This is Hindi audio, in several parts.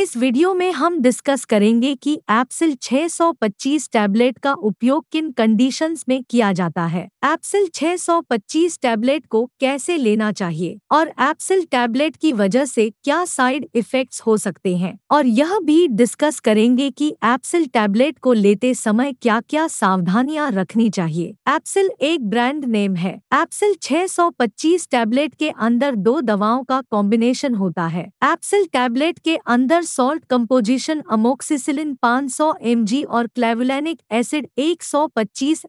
इस वीडियो में हम डिस्कस करेंगे कि एप्सिल 625 टैबलेट का उपयोग किन कंडीशंस में किया जाता है एप्सिल 625 टैबलेट को कैसे लेना चाहिए और एप्सिल टैबलेट की वजह से क्या साइड इफेक्ट्स हो सकते हैं और यह भी डिस्कस करेंगे कि एप्सिल टैबलेट को लेते समय क्या क्या सावधानियां रखनी चाहिए एप्सिल एक ब्रांड नेम है एप्सिल छह टैबलेट के अंदर दो दवाओं का कॉम्बिनेशन होता है एप्सिल टैबलेट के अंदर सॉल्ट कंपोजिशन अमोक्सिसिलिन 500 सौ और क्लेवलैनिक एसिड 125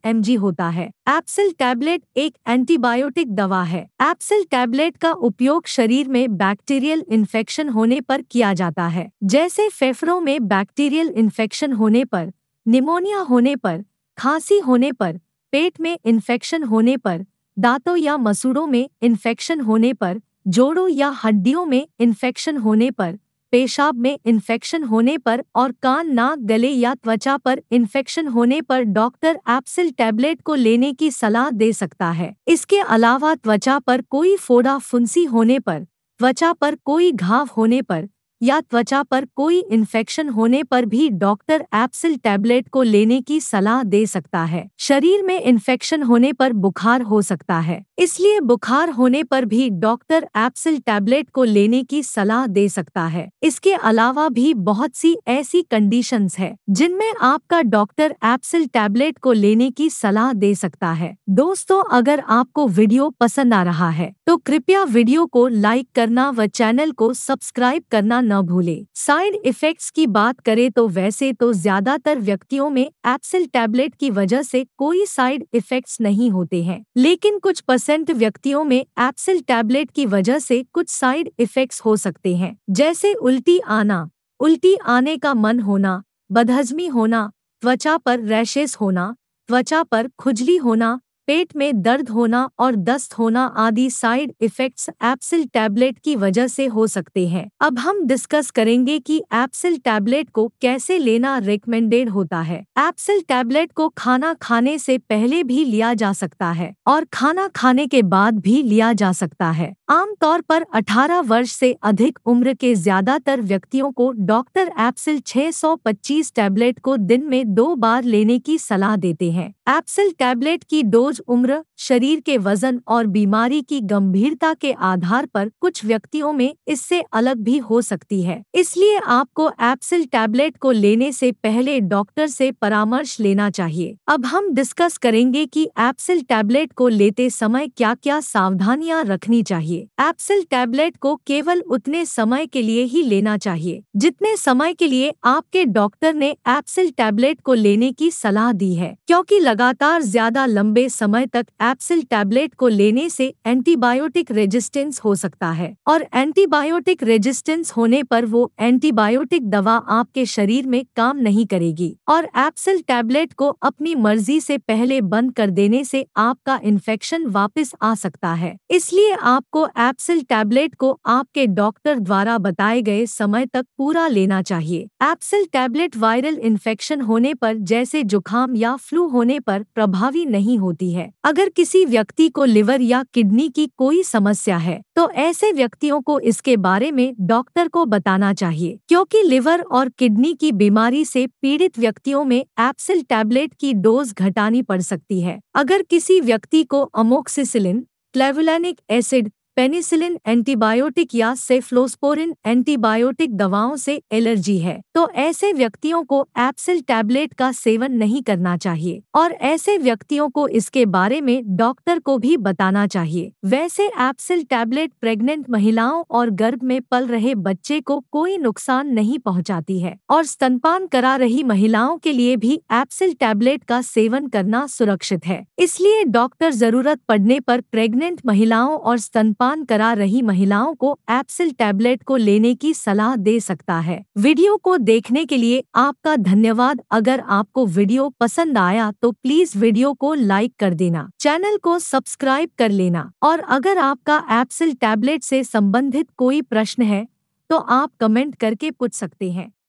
सौ होता है एप्सिल टैबलेट एक एंटीबायोटिक दवा है एप्सिल टैबलेट का उपयोग शरीर में बैक्टीरियल इन्फेक्शन होने पर किया जाता है जैसे फेफड़ों में बैक्टीरियल इन्फेक्शन होने पर निमोनिया होने पर खांसी होने पर पेट में इन्फेक्शन होने पर दांतों या मसूड़ों में इन्फेक्शन होने पर जोड़ों या हड्डियों में इन्फेक्शन होने पर पेशाब में इन्फेक्शन होने पर और कान नाक गले या त्वचा पर इन्फेक्शन होने पर डॉक्टर एप्सिल टैबलेट को लेने की सलाह दे सकता है इसके अलावा त्वचा पर कोई फोड़ा फुंसी होने पर त्वचा पर कोई घाव होने पर या त्वचा पर कोई इन्फेक्शन होने पर भी डॉक्टर एप्सिल टैबलेट को लेने की सलाह दे सकता है शरीर में इन्फेक्शन होने पर बुखार हो सकता है इसलिए बुखार होने पर भी डॉक्टर एप्सिल टैबलेट को लेने की सलाह दे सकता है इसके अलावा भी बहुत सी ऐसी कंडीशन है जिनमें आपका डॉक्टर एप्सिल टैबलेट को लेने की सलाह दे सकता है दोस्तों अगर आपको वीडियो पसंद आ रहा है तो कृपया वीडियो को लाइक करना व चैनल को सब्सक्राइब करना न भूले साइड इफेक्ट्स की बात करें तो वैसे तो ज्यादातर व्यक्तियों में एप्सिल टैबलेट की वजह से कोई साइड इफेक्ट्स नहीं होते हैं लेकिन कुछ परसेंट व्यक्तियों में एप्सिल टैबलेट की वजह से कुछ साइड इफेक्ट्स हो सकते हैं जैसे उल्टी आना उल्टी आने का मन होना बदहजमी होना त्वचा पर रैशेस होना त्वचा पर खुजली होना पेट में दर्द होना और दस्त होना आदि साइड इफेक्ट्स एप्सिल टैबलेट की वजह से हो सकते हैं अब हम डिस्कस करेंगे कि एप्सिल टैबलेट को कैसे लेना रिकमेंडेड होता है एप्सिल टैबलेट को खाना खाने से पहले भी लिया जा सकता है और खाना खाने के बाद भी लिया जा सकता है आमतौर पर 18 वर्ष से अधिक उम्र के ज्यादातर व्यक्तियों को डॉक्टर एप्सिल 625 टैबलेट को दिन में दो बार लेने की सलाह देते हैं एप्सिल टैबलेट की डोज रोज उम्र शरीर के वजन और बीमारी की गंभीरता के आधार पर कुछ व्यक्तियों में इससे अलग भी हो सकती है इसलिए आपको एप्सिल टैबलेट को लेने से पहले डॉक्टर से परामर्श लेना चाहिए अब हम डिस्कस करेंगे कि एप्सिल टैबलेट को लेते समय क्या क्या सावधानियां रखनी चाहिए एप्सिल टैबलेट को केवल उतने समय के लिए ही लेना चाहिए जितने समय के लिए आपके डॉक्टर ने एप्सिल टैबलेट को लेने की सलाह दी है क्योंकि लगातार ज्यादा लंबे समय तक एप्सिल टैबलेट को लेने से एंटीबायोटिक रेजिस्टेंस हो सकता है और एंटीबायोटिक रेजिस्टेंस होने पर वो एंटीबायोटिक दवा आपके शरीर में काम नहीं करेगी और एप्सिल टैबलेट को अपनी मर्जी से पहले बंद कर देने से आपका इन्फेक्शन वापस आ सकता है इसलिए आपको एप्सिल टैबलेट को आपके डॉक्टर द्वारा बताए गए समय तक पूरा लेना चाहिए एप्सिल टैबलेट वायरल इन्फेक्शन होने पर जैसे जुकाम या फ्लू होने पर प्रभावी नहीं होती रही है अगर किसी व्यक्ति को लिवर या किडनी की कोई समस्या है तो ऐसे व्यक्तियों को इसके बारे में डॉक्टर को बताना चाहिए क्योंकि लिवर और किडनी की बीमारी से पीड़ित व्यक्तियों में एप्सिल टैबलेट की डोज घटानी पड़ सकती है अगर किसी व्यक्ति को amoxicillin clavulanic acid penicillin antibiotic या सेफ्लोस्पोरिन एंटीबायोटिक दवाओं से एलर्जी है तो ऐसे व्यक्तियों को एप्सिल टैबलेट का सेवन नहीं करना चाहिए और ऐसे व्यक्तियों को इसके बारे में डॉक्टर को भी बताना चाहिए वैसे एप्सिल टैबलेट प्रेग्नेंट महिलाओं और गर्भ में पल रहे बच्चे को कोई नुकसान नहीं पहुँचाती है और स्तनपान करा रही महिलाओं के लिए भी एप्सिल टैबलेट का सेवन करना सुरक्षित है इसलिए डॉक्टर जरूरत पड़ने आरोप प्रेगनेंट महिलाओं और स्तनपान स्तनपान करा रही महिलाओं को एप्सिल टैबलेट को लेने की सलाह दे सकता है वीडियो को देखने के लिए आपका धन्यवाद अगर आपको वीडियो पसंद आया तो प्लीज वीडियो को लाइक कर देना चैनल को सब्सक्राइब कर लेना और अगर आपका एप्सिल टैबलेट से संबंधित कोई प्रश्न है तो आप कमेंट करके पूछ सकते हैं